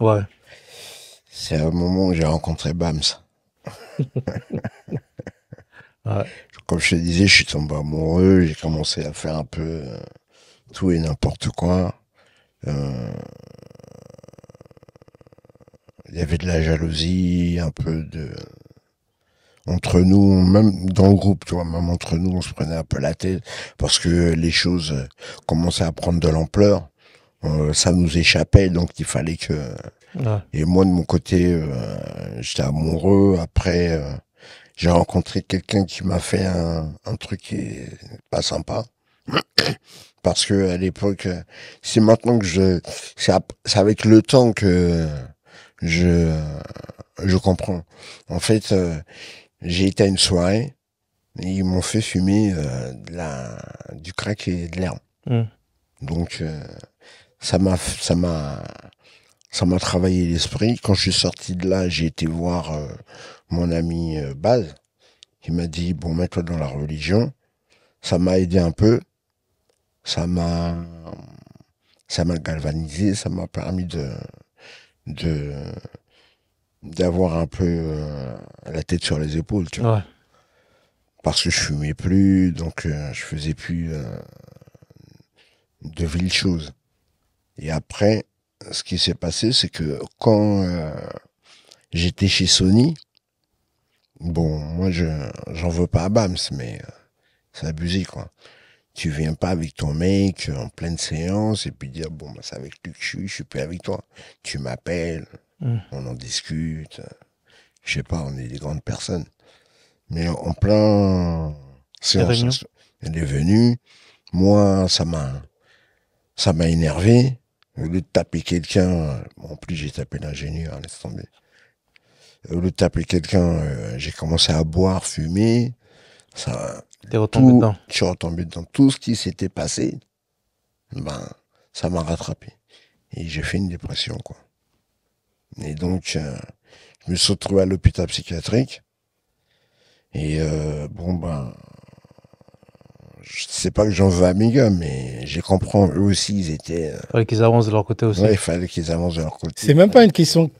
Ouais. C'est un moment où j'ai rencontré Bams. Comme je te disais, je suis tombé amoureux, j'ai commencé à faire un peu euh, tout et n'importe quoi. Euh, il y avait de la jalousie, un peu de. Entre nous, même dans le groupe, toi, même entre nous, on se prenait un peu la tête parce que les choses euh, commençaient à prendre de l'ampleur. Euh, ça nous échappait, donc il fallait que. Et moi, de mon côté, euh, j'étais amoureux. Après, euh, j'ai rencontré quelqu'un qui m'a fait un, un, truc qui est pas sympa. Parce que à l'époque, c'est maintenant que je, c'est avec le temps que je, je comprends. En fait, j'ai été à une soirée ils m'ont fait fumer de la, du crack et de l'herbe. Hmm. Donc, ça m'a, ça m'a, ça m'a travaillé l'esprit. Quand je suis sorti de là, j'ai été voir euh, mon ami euh, Baz, Il m'a dit bon, mets-toi dans la religion. Ça m'a aidé un peu. Ça m'a, ça m'a galvanisé. Ça m'a permis de, de, d'avoir un peu euh, la tête sur les épaules, tu vois. Parce que je fumais plus, donc je faisais plus de villes choses. Et après, ce qui s'est passé, c'est que quand euh, j'étais chez Sony, bon, moi, je j'en veux pas à Bams, mais euh, c'est abusé, quoi. Tu viens pas avec ton mec euh, en pleine séance et puis dire, bon, bah, c'est avec lui que je suis, je suis plus avec toi. Tu m'appelles, mmh. on en discute. Je sais pas, on est des grandes personnes. Mais en plein séance, elle est venue. Moi, ça m'a, ça m'a énervé. Au lieu de taper quelqu'un, euh, en plus j'ai tapé l'ingénieur, hein, laisse tomber. Au lieu de taper quelqu'un, euh, j'ai commencé à boire, fumer. Ça, T'es retombé tout, dedans. Je suis retombé dedans. Tout ce qui s'était passé, ben, ça m'a rattrapé. Et j'ai fait une dépression, quoi. Et donc, euh, je me suis retrouvé à l'hôpital psychiatrique. Et bon, ben, je sais pas que j'en veux à Amiga, mais j'ai comprends. Eux aussi, ils étaient. Il euh, fallait qu'ils avancent de leur côté aussi. il fallait qu'ils avancent de leur côté. C'est même pas une question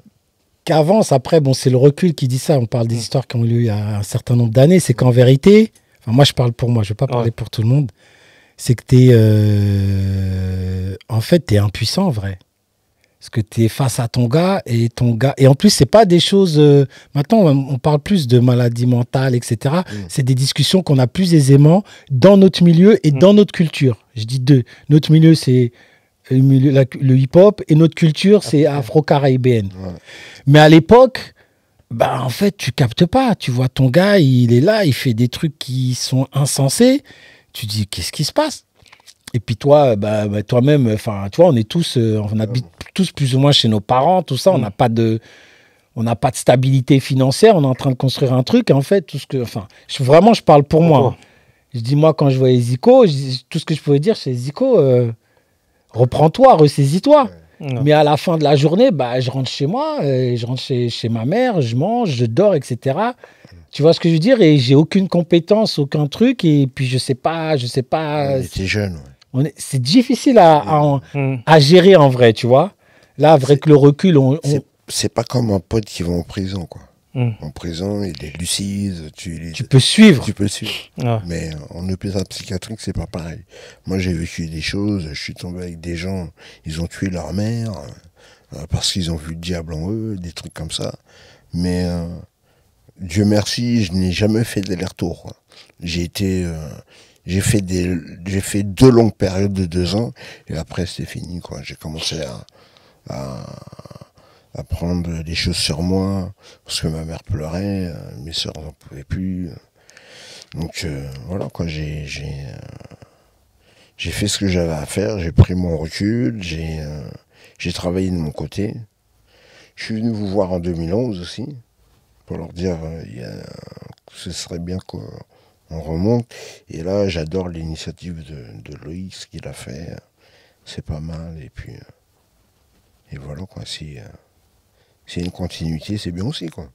qu'avance. Après, bon, c'est le recul qui dit ça. On parle des histoires qui ont lieu il y a un certain nombre d'années. C'est qu'en vérité, enfin, moi, je parle pour moi, je vais pas parler pour tout le monde. C'est que tu euh, En fait, tu es impuissant, en vrai. Parce que tu es face à ton gars et ton gars. Et en plus, c'est pas des choses. Euh, maintenant, on parle plus de maladies mentales, etc. Mm. C'est des discussions qu'on a plus aisément dans notre milieu et mm. dans notre culture. Je dis deux. Notre milieu, c'est le, hip-hop et notre culture, ah, c'est afro-caribéenne. Mais à l'époque, bah, en fait, tu captes pas. Tu vois ton gars, il est là, il fait des trucs qui sont insensés. Tu dis, qu'est-ce qui se passe et puis toi, bah, bah toi-même, enfin, toi, on est tous, euh, tous plus ou moins chez nos parents, tout ça. On mm. n'a pas de on n'a pas de stabilité financière, on est en train de construire un truc. en fait, tout ce que. Enfin, vraiment, je parle pour moi. Je dis, moi, quand je voyais Zico, tout ce que je pouvais dire, c'est Zico, euh, reprends-toi, ressaisis-toi. Mais à la fin de la journée, bah, je rentre chez moi, euh, je rentre chez, chez, ma mère, je mange, je dors, etc. Tu vois ce que je veux dire Et j'ai aucune compétence, aucun truc. Et puis, je sais pas, je sais pas. c'est jeune, C'est difficile à, mm. à gérer en vrai, tu vois. Là, que le recul, on. C'est pas comme un pote qui va en prison, quoi. Hmm. En prison, il est lucide. Tu, tu peux suivre. Tu peux suivre. Mais en hôpital psychiatrique, c'est pas pareil. Moi, j'ai vécu des choses. Je suis tombé avec des gens. Ils ont tué leur mère euh, parce qu'ils ont vu le diable en eux, des trucs comme ça. Mais euh, Dieu merci, je n'ai jamais fait de retour J'ai été. Euh, j'ai fait des, j'ai fait deux longues périodes de deux ans et après c'est fini quoi. J'ai commencé à, à, prendre des choses sur moi, parce que ma mère pleurait, euh, mes soeurs n'en pouvaient plus. Donc euh, voilà, quoi, j'ai, j'ai, euh, j'ai fait ce que j'avais à faire, j'ai pris mon recul, j'ai, j'ai travaillé de mon côté. Je suis venu vous voir en 2011 aussi, pour leur dire y ce serait bien qu'on remonte. Et là, j'adore l'initiative de, de Loïc, ce qu'il a fait, c'est pas mal. Et puis. Et voilà, quoi. Si, euh, une continuité, c'est bien aussi, quoi.